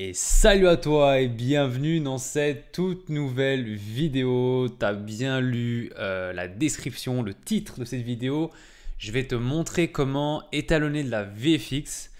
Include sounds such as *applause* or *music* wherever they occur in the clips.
Et salut à toi et bienvenue dans cette toute nouvelle vidéo. T'as bien lu euh, la description, le titre de cette vidéo. Je vais te montrer comment étalonner de la VFX.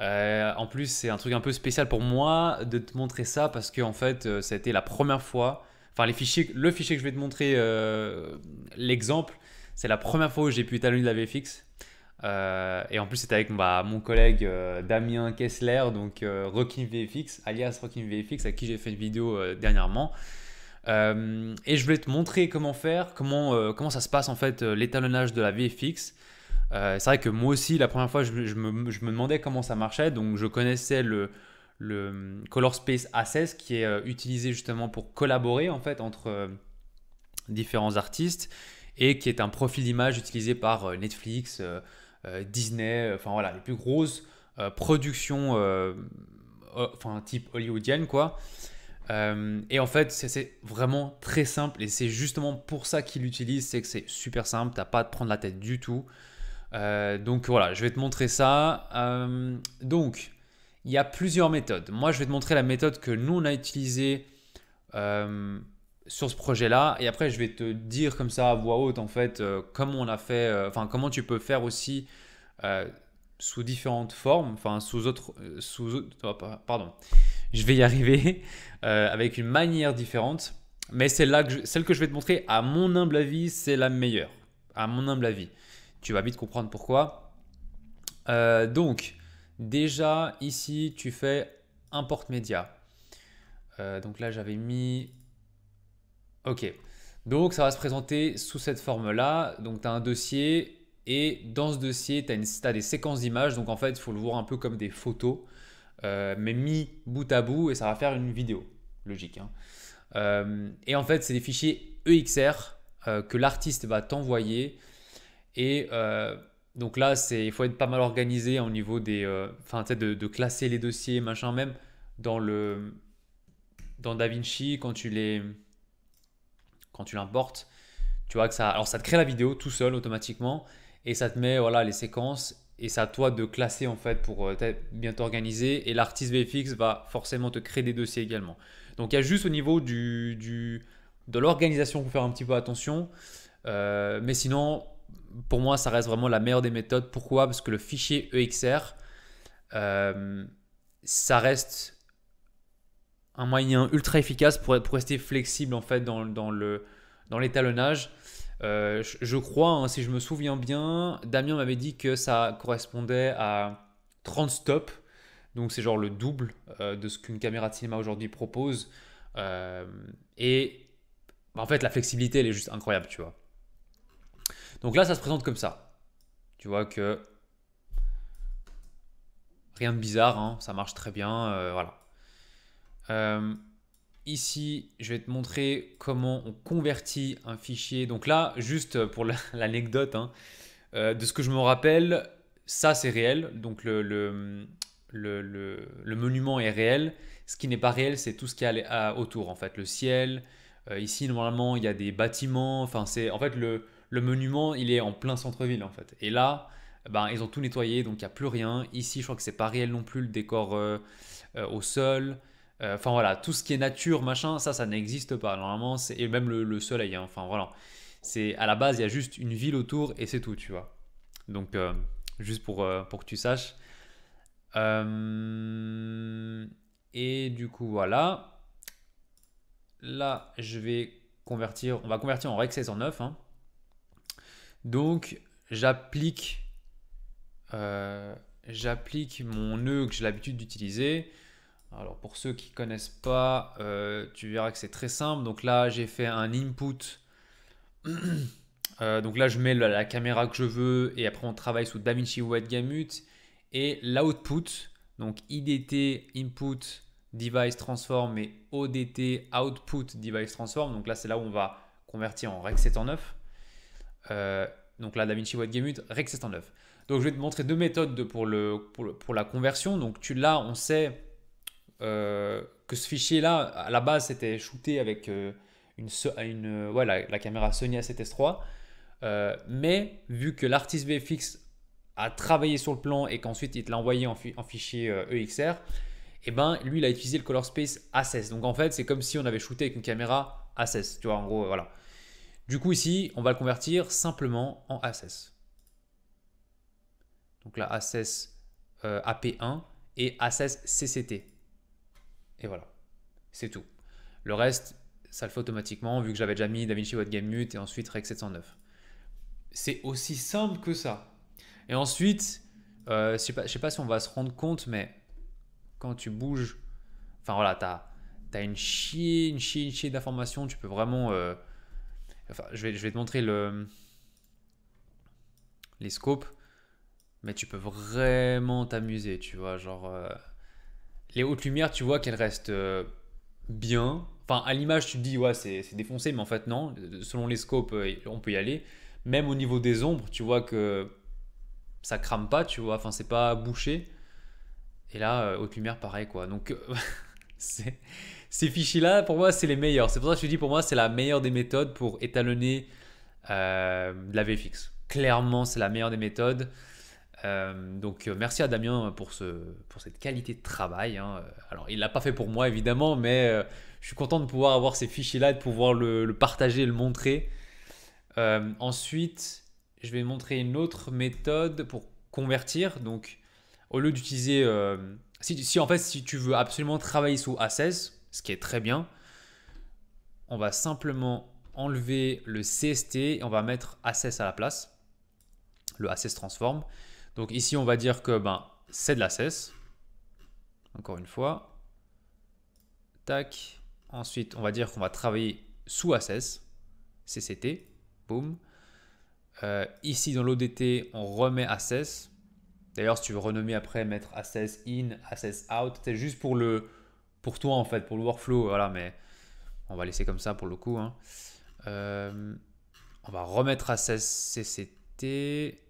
Euh, en plus, c'est un truc un peu spécial pour moi de te montrer ça parce que en fait, c'était euh, a été la première fois. Enfin, les fichiers, le fichier que je vais te montrer, l'exemple, c'est la première fois où j'ai pu étalonner de la VFX. Euh, et en plus, c'était avec mon bah, collègue euh, Damien Kessler, donc euh, VFX, alias Rocking VFX, à qui j'ai fait une vidéo euh, dernièrement. et je voulais te montrer comment faire, comment, comment ça se passe en fait l'étalonnage de la VFX. c'est vrai que moi aussi, la première fois, je, je, me, je, me, demandais comment ça marchait. Donc, je connaissais le, le Color Space A16 qui est utilisé justement pour collaborer en fait entre différents artistes et qui est un profil d'image utilisé par Netflix. Euh, Disney, euh, enfin voilà, les plus grosses euh, productions enfin type hollywoodienne quoi. et en fait, c'est vraiment très simple et c'est justement pour ça qu'il l'utilise, c'est que c'est super simple, t'as pas à te prendre la tête du tout. donc voilà, je vais te montrer ça. donc, il y a plusieurs méthodes. Moi, je vais te montrer la méthode que nous on a utilisée sur ce projet-là. Et après, je vais te dire comme ça à voix haute, en fait, euh, comment on a fait, euh, enfin, comment tu peux faire aussi euh, sous différentes formes, enfin, sous autres, sous, oh, pardon, je vais y arriver *laughs* avec une manière différente. Mais celle-là, que celle que je vais te montrer, à mon humble avis, c'est la meilleure. À mon humble avis. Tu vas vite comprendre pourquoi. donc, déjà, ici, tu fais import média. donc là, j'avais mis Ok. Donc ça va se présenter sous cette forme-là. Donc tu as un dossier et dans ce dossier, tu as, des séquences d'images. Donc en fait, il faut le voir un peu comme des photos, euh, mais mis bout à bout et ça va faire une vidéo. Logique. Hein. Euh, et en fait, c'est des fichiers EXR euh, que l'artiste va t'envoyer. Et donc là, il faut être pas mal organisé au niveau des. Enfin, de, de classer les dossiers, machin, même dans le. Dans DaVinci, quand tu les quand tu l'importes, tu vois que ça, alors ça te crée la vidéo tout seul automatiquement et ça te met voilà les séquences et ça à toi de classer en fait pour euh, bien t'organiser et l'artiste VFX va forcément te créer des dossiers également. Donc il y a juste au niveau du, de l'organisation pour faire un petit peu attention, euh, mais sinon pour moi ça reste vraiment la meilleure des méthodes. Pourquoi Parce que le fichier EXR euh, ça reste un moyen ultra efficace pour, rester flexible en fait dans, dans le dans l'étalonnage. Euh, je, crois, hein, si je me souviens bien, Damien m'avait dit que ça correspondait à 30 stops, donc c'est genre le double euh, de ce qu'une caméra de cinéma aujourd'hui propose. Euh, et bah, en fait, la flexibilité, elle est juste incroyable, tu vois. Donc là, ça se présente comme ça. Tu vois que rien de bizarre, hein, ça marche très bien, voilà. Euh, ici, je vais te montrer comment on convertit un fichier. Donc là, juste pour *laughs* l'anecdote, hein, euh, de ce que je me rappelle, ça c'est réel. Donc le, le, le, le, monument est réel. Ce qui n'est pas réel, c'est tout ce qu'il y a autour, en fait. Le ciel. Euh, ici, normalement, il y a des bâtiments. Enfin, c'est en fait le, monument, il est en plein centre-ville, en fait. Et là, ben, ils ont tout nettoyé, donc il n'y a plus rien. Ici, je crois que c'est pas réel non plus le décor au sol. Euh, enfin voilà, tout ce qui est nature, machin, ça, ça n'existe pas. Normalement, c'est et même le, soleil. Hein. Enfin voilà, c'est à la base, il y a juste une ville autour et c'est tout, tu vois. Donc euh, juste euh, pour, que tu saches. Et du coup voilà. Là, je vais convertir. On va convertir en rec en 9. Hein. Donc j'applique j'applique mon nœud que j'ai l'habitude d'utiliser. Alors pour ceux qui ne connaissent pas, euh, tu verras que c'est très simple. Donc là, j'ai fait un input. *clears throat* Euh, donc là, je mets la, caméra que je veux et après on travaille sous DaVinci Gamut Et l'output, donc IDT input device transform et ODT output device transform. Donc là, c'est là où on va convertir en Rec 709. Euh, donc là, DaVinci Gamut Rec 709. Donc je vais te montrer deux méthodes pour, pour, la conversion. Donc tu là, on sait euh, que ce fichier-là, à la base, c'était shooté avec euh, une, une euh, la, caméra Sony A7S3. mais vu que l'artiste VFX a travaillé sur le plan et qu'ensuite il te l'a envoyé en, fichier EXR, e eh ben lui il a utilisé le Color Space A16. Donc en fait c'est comme si on avait shooté avec une caméra A16. Tu vois en gros voilà. Du coup ici on va le convertir simplement en A16. Donc là A16 AP1 et A16 CCT. Et voilà, c'est tout. Le reste, ça le fait automatiquement, vu que j'avais déjà mis DaVinci Mute et ensuite Rec 709. C'est aussi simple que ça. Et ensuite, euh, je ne sais, pas si on va se rendre compte, mais quand tu bouges, enfin voilà, tu as, une chine une chier, une chier d'informations, tu peux vraiment... Euh, enfin, je vais, je vais te montrer le, les scopes, mais tu peux vraiment t'amuser, tu vois, genre... Euh, les hautes lumières, tu vois qu'elles restent euh, bien. Enfin, à l'image, tu te dis, ouais, c'est défoncé, mais en fait, non. Selon les scopes, euh, on peut y aller. Même au niveau des ombres, tu vois que ça crame pas, tu vois. Enfin, c'est pas bouché. Et là, euh, haute lumière, pareil, quoi. Donc, *laughs* ces fichiers-là, pour moi, c'est les meilleurs. C'est pour ça que je te dis, pour moi, c'est la meilleure des méthodes pour étalonner de la VFX. Clairement, c'est la meilleure des méthodes. Euh, donc euh, merci à Damien pour, cette qualité de travail. Hein. Euh, alors il ne l'a pas fait pour moi évidemment, mais je suis content de pouvoir avoir ces fichiers-là, et de pouvoir le, partager, le montrer. ensuite, je vais montrer une autre méthode pour convertir. Donc au lieu d'utiliser, si, si, en fait si tu veux absolument travailler sous A16, ce qui est très bien, on va simplement enlever le CST et on va mettre A16 à la place. Le A16 transforme. Donc ici, on va dire que ben, c'est de la cesse. Encore une fois. Tac. Ensuite, on va dire qu'on va travailler sous Assess, CCT, boum. Euh, ici, dans l'ODT, on remet Assess. D'ailleurs, si tu veux renommer après, mettre Assess in, Assess out, c'est juste pour le pour toi en fait, pour le workflow, voilà, mais on va laisser comme ça pour le coup. Hein. Euh, on va remettre Assess CCT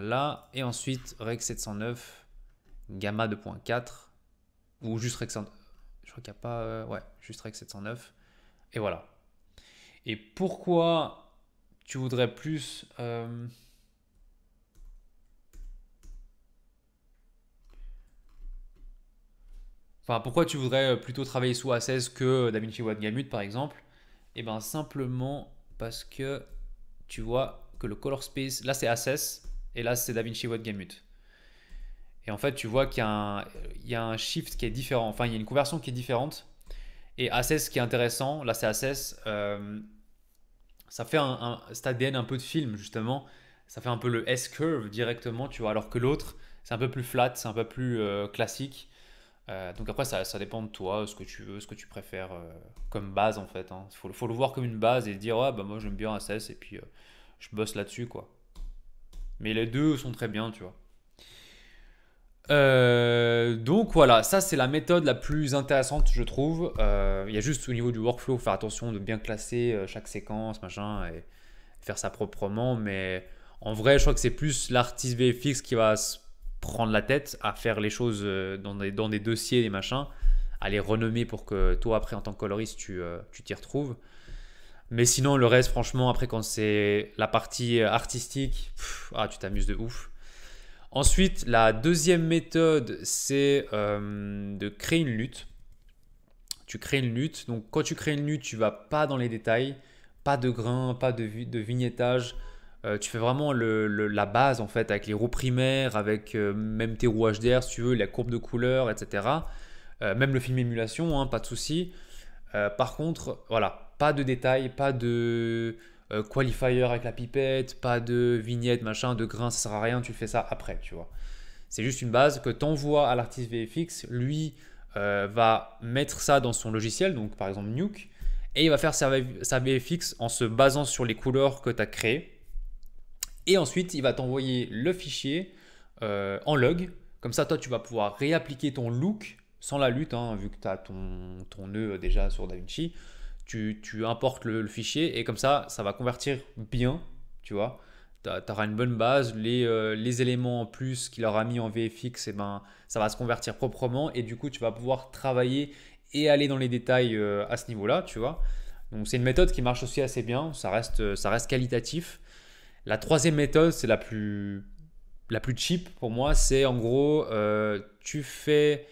là. Et ensuite, REC 709, gamma 2.4, ou juste REC 709. Je crois qu'il n'y a pas. Euh, ouais, juste REC 709. Et voilà. Et pourquoi tu voudrais plus. Euh, enfin, pourquoi tu voudrais euh, plutôt travailler sous A16 que DaVinci Gamut par exemple Eh bien, simplement parce que tu vois que le color space, là c'est a et là, c'est DaVinci Gamut. Et en fait, tu vois qu'il y, a un shift qui est différent. Enfin, il y a une conversion qui est différente. Et e ce qui est intéressant, là c'est e euh, ça fait un, un, ADN un peu de film justement. Ça fait un peu le S-curve directement, tu vois. Alors que l'autre, c'est un peu plus flat, c'est un peu plus euh, classique. Euh, donc après, ça, dépend de toi, ce que tu veux, ce que tu préfères comme base en fait. Il hein. faut, le voir comme une base et dire, ouais, bah moi j'aime bien Assess et puis je bosse là-dessus, quoi. Mais les deux sont très bien, tu vois. Euh, donc voilà, ça c'est la méthode la plus intéressante, je trouve. Euh, il y a juste au niveau du workflow, faire attention de bien classer euh, chaque séquence, machin, et faire ça proprement. Mais en vrai, je crois que c'est plus l'artiste VFX qui va se prendre la tête à faire les choses dans des, dossiers, des machins, à les renommer pour que toi, après, en tant que coloriste, tu t'y retrouves. Mais sinon, le reste, franchement, après, quand c'est la partie euh, artistique, ah, tu t'amuses de ouf. Ensuite, la deuxième méthode, c'est euh, de créer une lutte. Tu crées une lutte. Donc, quand tu crées une lutte, tu vas pas dans les détails, pas de grains, pas de, vignettage. Euh, tu fais vraiment la base en fait avec les roues primaires, avec même tes roues HDR si tu veux, la courbe de couleur, etc. même le film émulation, hein, pas de souci. Euh, par contre, voilà, pas de détails, pas de euh, qualifier avec la pipette, pas de vignette, machin, de grain, ça sert à rien, tu fais ça après, tu vois. C'est juste une base que tu envoies à l'artiste VFX, lui euh, va mettre ça dans son logiciel, donc par exemple Nuke, et il va faire sa, VFX en se basant sur les couleurs que tu as créées. Et ensuite, il va t'envoyer le fichier en log, comme ça toi tu vas pouvoir réappliquer ton look sans la lutte, hein, vu que tu as ton, ton nœud euh, déjà sur DaVinci, tu, tu importes le, fichier et comme ça, ça va convertir bien, tu vois. Tu auras une bonne base, les, euh, les éléments en plus qu'il aura mis en VFX, et eh ben, ça va se convertir proprement et du coup, tu vas pouvoir travailler et aller dans les détails euh, à ce niveau-là, tu vois. Donc c'est une méthode qui marche aussi assez bien, ça reste, ça reste qualitatif. La troisième méthode, c'est la plus, la plus cheap pour moi, c'est en gros, tu fais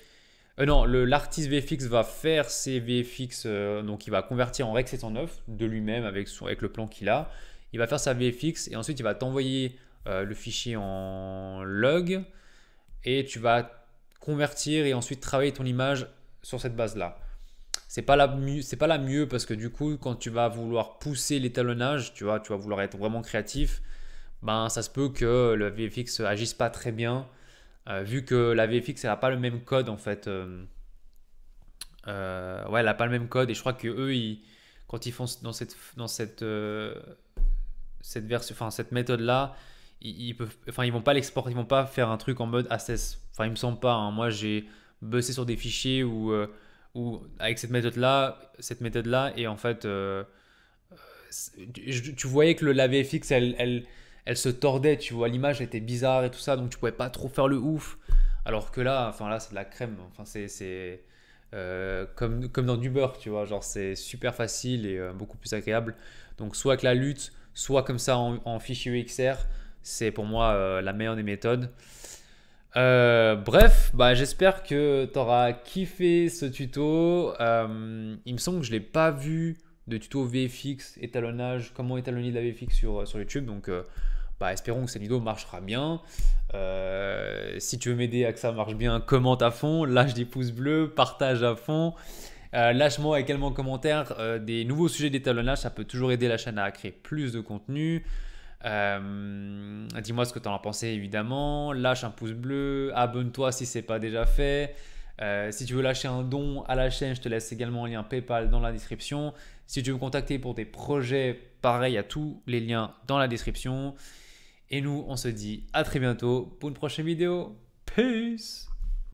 euh, non, l'artiste VFX va faire ses VFX, euh, donc il va convertir en Rec 709 de lui-même avec, avec le plan qu'il a. Il va faire sa VFX et ensuite il va t'envoyer euh, le fichier en log et tu vas convertir et ensuite travailler ton image sur cette base-là. C'est pas la pas la mieux parce que du coup quand tu vas vouloir pousser l'étalonnage, tu vois, tu vas vouloir être vraiment créatif, ben ça se peut que le VFX agisse pas très bien euh, vu que la VFX n'a pas le même code en fait. Euh, euh, ouais, elle n'a pas le même code et je crois que eux, ils, quand ils font dans cette dans cette cette version, enfin cette méthode là, ils, ne peuvent, enfin ils vont pas l'exporter, ils vont pas faire un truc en mode ACS. Enfin, ils me semble pas. Hein. Moi, j'ai bossé sur des fichiers où, où avec cette méthode là, cette méthode là et en fait, tu, voyais que le, la VFX, elle, elle elle se tordait, tu vois, l'image était bizarre et tout ça, donc tu pouvais pas trop faire le ouf. Alors que là, enfin là, c'est de la crème. Enfin, c'est euh, comme, comme dans du beurre, tu vois, genre c'est super facile et euh, beaucoup plus agréable. Donc soit avec la lutte, soit comme ça en, fichier XR, c'est pour moi euh, la meilleure des méthodes. bref, bah, j'espère que tu auras kiffé ce tuto. il me semble que je l'ai pas vu de tuto VFX, étalonnage, comment étalonner de la VFX sur, sur YouTube. Donc bah, espérons que vidéo marchera bien. Euh, si tu veux m'aider à que ça marche bien, commente à fond, lâche des pouces bleus, partage à fond. Euh, lâche-moi également en commentaire euh, des nouveaux sujets d'étalonnage, ça peut toujours aider la chaîne à créer plus de contenu. Dis-moi ce que tu en as pensé évidemment, lâche un pouce bleu, abonne-toi si c'est pas déjà fait. si tu veux lâcher un don à la chaîne, je te laisse également un lien PayPal dans la description. Si tu veux me contacter pour des projets, pareil, à tous les liens dans la description. Et nous, on se dit à très bientôt pour une prochaine vidéo. Peace